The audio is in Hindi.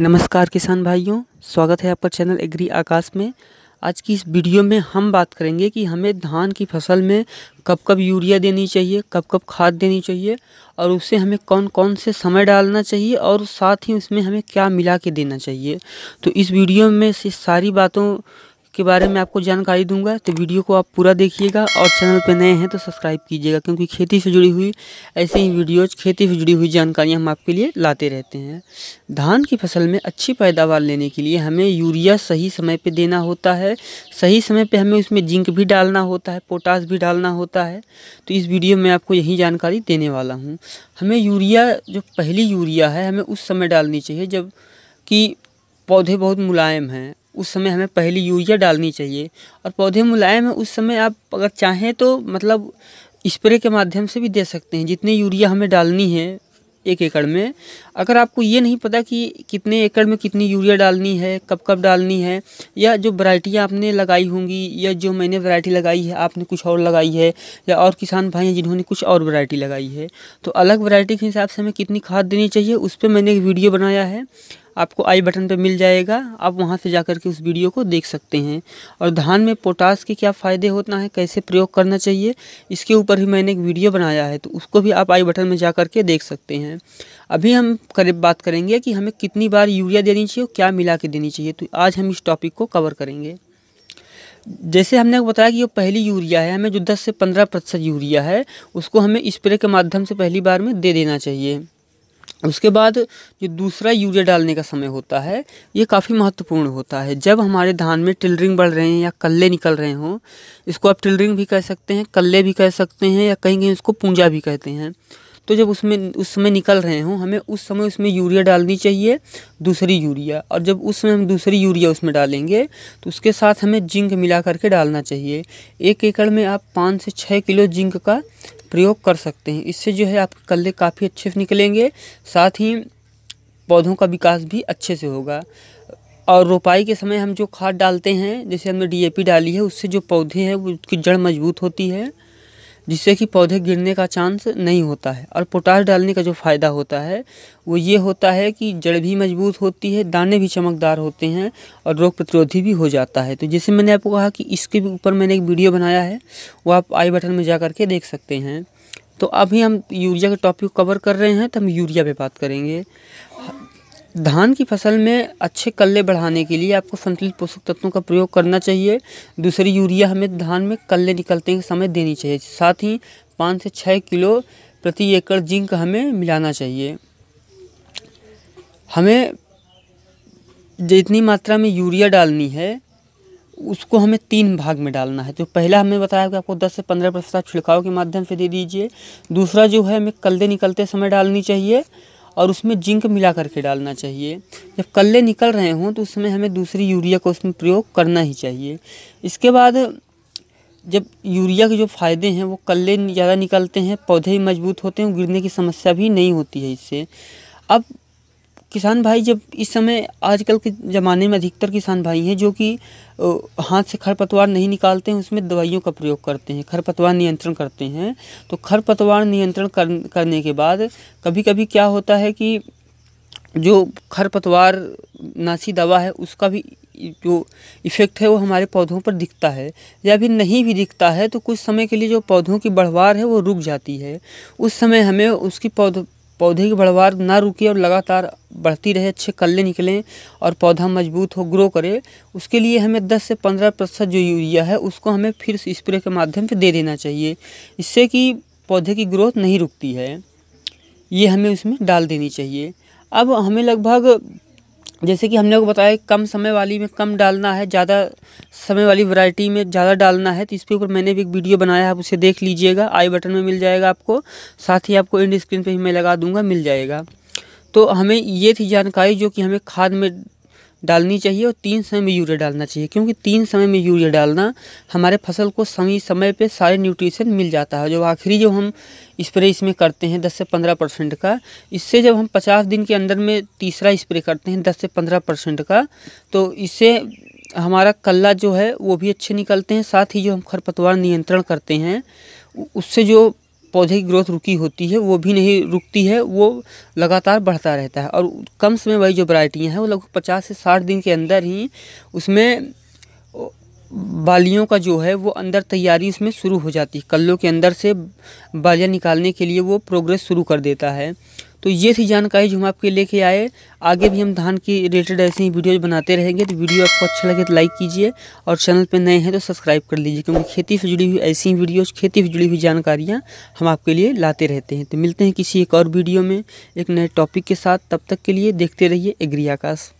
नमस्कार किसान भाइयों स्वागत है आपका चैनल एग्री आकाश में आज की इस वीडियो में हम बात करेंगे कि हमें धान की फसल में कब कब यूरिया देनी चाहिए कब कब खाद देनी चाहिए और उसे हमें कौन कौन से समय डालना चाहिए और साथ ही उसमें हमें क्या मिला के देना चाहिए तो इस वीडियो में से सारी बातों के बारे में आपको जानकारी दूंगा तो वीडियो को आप पूरा देखिएगा और चैनल पर नए हैं तो सब्सक्राइब कीजिएगा क्योंकि खेती से जुड़ी हुई ऐसे ही वीडियोज खेती से जुड़ी हुई जानकारियाँ हम आपके लिए लाते रहते हैं धान की फसल में अच्छी पैदावार लेने के लिए हमें यूरिया सही समय पर देना होता है सही समय पर हमें उसमें जिंक भी डालना होता है पोटास भी डालना होता है तो इस वीडियो में आपको यही जानकारी देने वाला हूँ हमें यूरिया जो पहली यूरिया है हमें उस समय डालनी चाहिए जब कि पौधे बहुत मुलायम हैं उस समय हमें पहली यूरिया डालनी चाहिए और पौधे मुलायम हैं उस समय आप अगर चाहें तो मतलब स्प्रे के माध्यम से भी दे सकते हैं जितनी यूरिया हमें डालनी है एक एकड़ में अगर आपको ये नहीं पता कि कितने एकड़ में कितनी यूरिया डालनी है कब कब डालनी है या जो वरायटियाँ आपने लगाई होंगी या जो मैंने वरायटी लगाई है आपने कुछ और लगाई है या और किसान भाई हैं जिन्होंने कुछ और वरायटी लगाई है तो अलग वरायटी के हिसाब से हमें कितनी खाद देनी चाहिए उस पर मैंने एक वीडियो बनाया है आपको आई बटन पर मिल जाएगा आप वहाँ से जा के उस वीडियो को देख सकते हैं और धान में पोटास के क्या फ़ायदे होता है कैसे प्रयोग करना चाहिए इसके ऊपर भी मैंने एक वीडियो बनाया है तो उसको भी आप आई बटन में जा के देख सकते हैं अभी हम करीब बात करेंगे कि हमें कितनी बार यूरिया देनी चाहिए और क्या मिला के देनी चाहिए तो आज हम इस टॉपिक को कवर करेंगे जैसे हमने बताया कि ये पहली यूरिया है हमें जो 10 से 15 प्रतिशत यूरिया है उसको हमें स्प्रे के माध्यम से पहली बार में दे देना चाहिए उसके बाद जो दूसरा यूरिया डालने का समय होता है ये काफ़ी महत्वपूर्ण होता है जब हमारे धान में टिलरिंग बढ़ रहे हैं या कल्ले निकल रहे हों इसको आप टिलरिंग भी कह सकते हैं कल्ले भी कह सकते हैं या कहीं कहीं इसको पूंजा भी कहते हैं तो जब उसमें उस समय निकल रहे हों हमें उस समय उसमें यूरिया डालनी चाहिए दूसरी यूरिया और जब उस समय हम दूसरी यूरिया उसमें डालेंगे तो उसके साथ हमें जिंक मिला करके डालना चाहिए एक एकड़ में आप पाँच से छः किलो जिंक का प्रयोग कर सकते हैं इससे जो है आपके कल्ले काफ़ी अच्छे से निकलेंगे साथ ही पौधों का विकास भी अच्छे से होगा और रोपाई के समय हम जो खाद डालते हैं जैसे हमने डीएपी डाली है उससे जो पौधे हैं उसकी जड़ मजबूत होती है जिससे कि पौधे गिरने का चांस नहीं होता है और पोटास डालने का जो फ़ायदा होता है वो ये होता है कि जड़ भी मजबूत होती है दाने भी चमकदार होते हैं और रोग प्रतिरोधी भी हो जाता है तो जैसे मैंने आपको कहा कि इसके ऊपर मैंने एक वीडियो बनाया है वो आप आई बटन में जा के देख सकते हैं तो अभी हम यूरिया के टॉपिक कवर कर रहे हैं तो हम यूरिया पर बात करेंगे धान की फसल में अच्छे कल्ले बढ़ाने के लिए आपको संतुलित पोषक तत्वों का प्रयोग करना चाहिए दूसरी यूरिया हमें धान में कल्ले निकलते के समय देनी चाहिए साथ ही पाँच से छः किलो प्रति एकड़ जिंक हमें मिलाना चाहिए हमें जितनी मात्रा में यूरिया डालनी है उसको हमें तीन भाग में डालना है तो पहला हमें बताया कि आपको 10 से 15 प्रतिशत छिड़काव के माध्यम से दे दीजिए दूसरा जो है हमें कल्दे निकलते समय डालनी चाहिए और उसमें जिंक मिला करके डालना चाहिए जब कल्ले निकल रहे हों तो उस समय हमें दूसरी यूरिया का उसमें प्रयोग करना ही चाहिए इसके बाद जब यूरिया के जो फ़ायदे हैं वो कल्ले ज़्यादा निकलते हैं पौधे भी मजबूत होते हैं गिरने की समस्या भी नहीं होती है इससे अब किसान भाई जब इस समय आजकल के ज़माने में अधिकतर किसान भाई हैं जो कि हाथ से खरपतवार नहीं निकालते हैं उसमें दवाइयों का प्रयोग करते हैं खरपतवार नियंत्रण करते हैं तो खरपतवार नियंत्रण कर, करने के बाद कभी कभी क्या होता है कि जो खरपतवार नासी दवा है उसका भी जो इफ़ेक्ट है वो हमारे पौधों पर दिखता है या फिर नहीं भी दिखता है तो कुछ समय के लिए जो पौधों की बढ़वार है वो रुक जाती है उस समय हमें उसकी पौध पौधे की बढ़वार ना रुके और लगातार बढ़ती रहे अच्छे कल्ले निकलें और पौधा मजबूत हो ग्रो करे उसके लिए हमें 10 से 15 प्रतिशत जो यूरिया है उसको हमें फिर स्प्रे के माध्यम से दे देना चाहिए इससे कि पौधे की ग्रोथ नहीं रुकती है ये हमें उसमें डाल देनी चाहिए अब हमें लगभग जैसे कि हमने को बताया कम समय वाली में कम डालना है ज़्यादा समय वाली वैरायटी में ज़्यादा डालना है तो इसके ऊपर मैंने भी एक वीडियो बनाया है आप उसे देख लीजिएगा आई बटन में मिल जाएगा आपको साथ ही आपको इंड स्क्रीन पे ही मैं लगा दूंगा मिल जाएगा तो हमें ये थी जानकारी जो कि हमें खाद में डालनी चाहिए और तीन समय में यूरिया डालना चाहिए क्योंकि तीन समय में यूरिया डालना हमारे फसल को समय समय पे सारे न्यूट्रिशन मिल जाता है जो आखिरी जो हम स्प्रे इसमें करते हैं दस से पंद्रह परसेंट का इससे जब हम पचास दिन के अंदर में तीसरा स्प्रे करते हैं दस से पंद्रह परसेंट का तो इससे हमारा कल्ला जो है वो भी अच्छे निकलते हैं साथ ही जो हम खरपतवार नियंत्रण करते हैं उससे जो पौधे की ग्रोथ रुकी होती है वो भी नहीं रुकती है वो लगातार बढ़ता रहता है और कम समय वाली जो वरायटियाँ हैं वो लगभग पचास से साठ दिन के अंदर ही उसमें बालियों का जो है वो अंदर तैयारी उसमें शुरू हो जाती है कल्लों के अंदर से बालियाँ निकालने के लिए वो प्रोग्रेस शुरू कर देता है तो ये थी जानकारी जो हम आपके लेके आए आगे भी हम धान की रिलेटेड ऐसे ही वीडियोज बनाते रहेंगे तो वीडियो आपको अच्छा लगे तो लाइक कीजिए और चैनल पर नए हैं तो सब्सक्राइब कर लीजिए क्योंकि खेती से जुड़ी हुई ऐसी ही वीडियोज खेती से जुड़ी हुई जानकारियाँ हम आपके लिए लाते रहते हैं तो मिलते हैं किसी एक और वीडियो में एक नए टॉपिक के साथ तब तक के लिए देखते रहिए एग्री आकाश